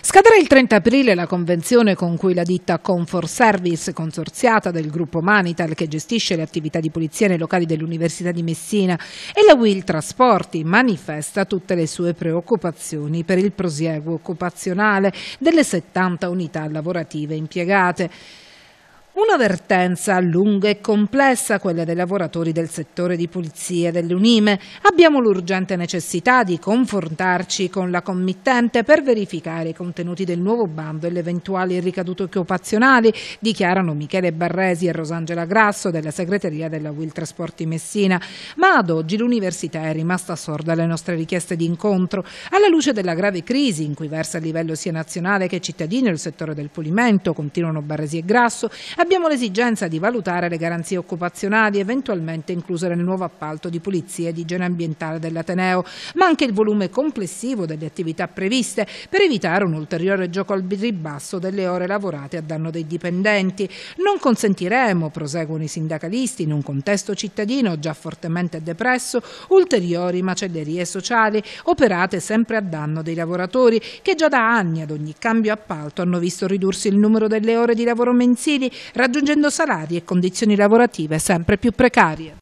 Scadrà il 30 aprile la convenzione con cui la ditta Comfort Service, consorziata del gruppo Manital che gestisce le attività di pulizia nei locali dell'Università di Messina e la Will Trasporti manifesta tutte le sue preoccupazioni per il prosieguo occupazionale delle 70 unità lavorative impiegate. Un'avvertenza lunga e complessa quella dei lavoratori del settore di pulizia dell'Unime. Abbiamo l'urgente necessità di confrontarci con la committente per verificare i contenuti del nuovo bando e le eventuali ricadute occupazionali, dichiarano Michele Barresi e Rosangela Grasso della segreteria della Will Trasporti Messina. Ma ad oggi l'università è rimasta sorda alle nostre richieste di incontro, alla luce della grave crisi in cui versa a livello sia nazionale che cittadino il settore del pulimento, continuano Barresi e Grasso, abbiamo l'esigenza di valutare le garanzie occupazionali eventualmente incluse nel nuovo appalto di pulizia e di igiene ambientale dell'Ateneo, ma anche il volume complessivo delle attività previste per evitare un ulteriore gioco al ribasso delle ore lavorate a danno dei dipendenti. Non consentiremo, proseguono i sindacalisti, in un contesto cittadino già fortemente depresso, ulteriori macellerie sociali operate sempre a danno dei lavoratori che già da anni ad ogni cambio appalto hanno visto ridursi il numero delle ore di lavoro mensili raggiungendo salari e condizioni lavorative sempre più precarie.